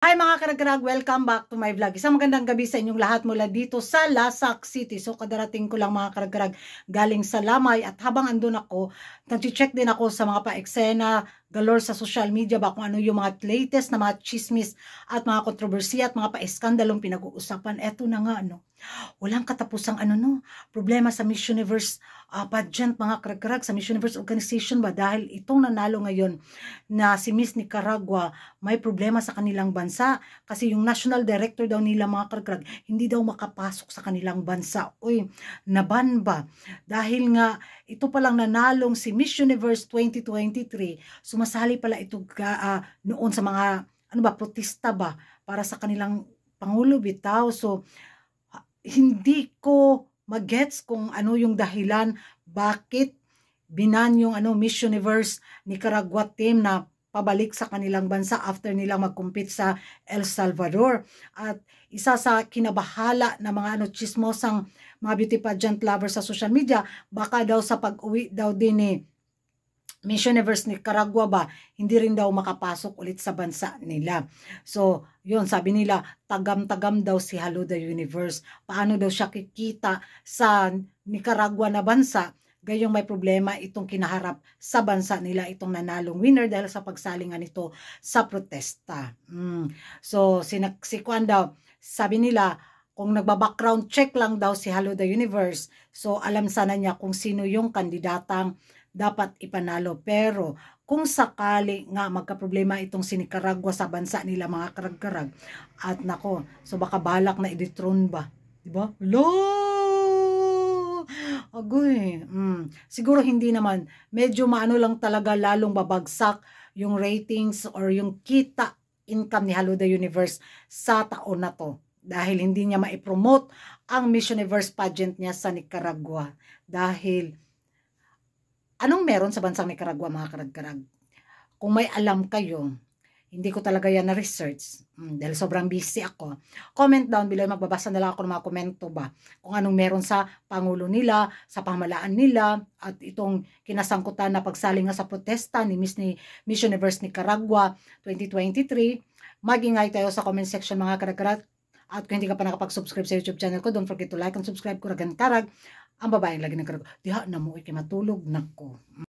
Hi mga karagrag, welcome back to my vlog. Isang magandang gabi sa inyong lahat mula dito sa Lasac City. So kadarating ko lang mga karagrag galing sa Lamay at habang andun ako, nag-check din ako sa mga pa-eksena galore sa social media ba kung ano yung mga latest na mga chismis at mga kontrobersiya at mga pa-eskandalong pinag-uusapan. Eto na nga ano, walang katapusang ano no, problema sa Miss Universe uh, pageant mga karagrag sa Miss Universe organization ba dahil itong nanalo ngayon na si Miss Nicaragua may problema sa kanilang bansa bansa kasi yung national director daw nila mga kargrag hindi daw makapasok sa kanilang bansa. Uy, naban Dahil nga ito palang nanalong si Miss Universe 2023, sumasali pala ito uh, noon sa mga ano ba protesta ba para sa kanilang pangulo bitaw. So hindi ko magets kung ano yung dahilan bakit binan yung ano Miss Universe Nicaragua team na pabalik sa kanilang bansa after nilang mag-compete sa El Salvador. At isa sa kinabahala ng mga ano, chismosang mga beauty pageant lovers sa social media, baka daw sa pag-uwi daw din ni Mission Universe Nicaragua ba, hindi rin daw makapasok ulit sa bansa nila. So, yun, sabi nila, tagam-tagam daw si Hello the Universe. Paano daw siya kikita sa Nicaragua na bansa Gayong may problema itong kinaharap sa bansa nila itong nanalong winner dahil sa pagsalingan nito sa protesta. Mm. So si, Kwan daw, sabi nila kung nagba-background check lang daw si Halo the Universe, so alam sana niya kung sino yung kandidatang dapat ipanalo. Pero kung sakali nga magka-problema itong sinikaragwa sa bansa nila mga karag-karag, at nako, so baka balak na i-dethrone ba? Diba? Lord! Agoy, mm, siguro hindi naman. Medyo maano lang talaga lalong babagsak yung ratings or yung kita income ni Hello Universe sa taon na to. Dahil hindi niya maipromote ang Miss Universe pageant niya sa Nicaragua. Dahil anong meron sa bansang Nicaragua mga karag-karag? Kung may alam kayo, hindi ko talaga yan na-research mm, dahil sobrang busy ako. Comment down below, magbabasa na lang ako ng mga komento ba kung anong meron sa Pangulo nila, sa pamalaan nila, at itong kinasangkutan na pagsali nga sa protesta ni Miss, ni Miss Universe Nicaragua 2023. Mag-ingay tayo sa comment section mga karagrat. At kung hindi ka pa nakapag-subscribe sa YouTube channel ko, don't forget to like and subscribe ko, Ragan Karag. Ang babaeng lagi ng Diha na mo, matulog. na ko.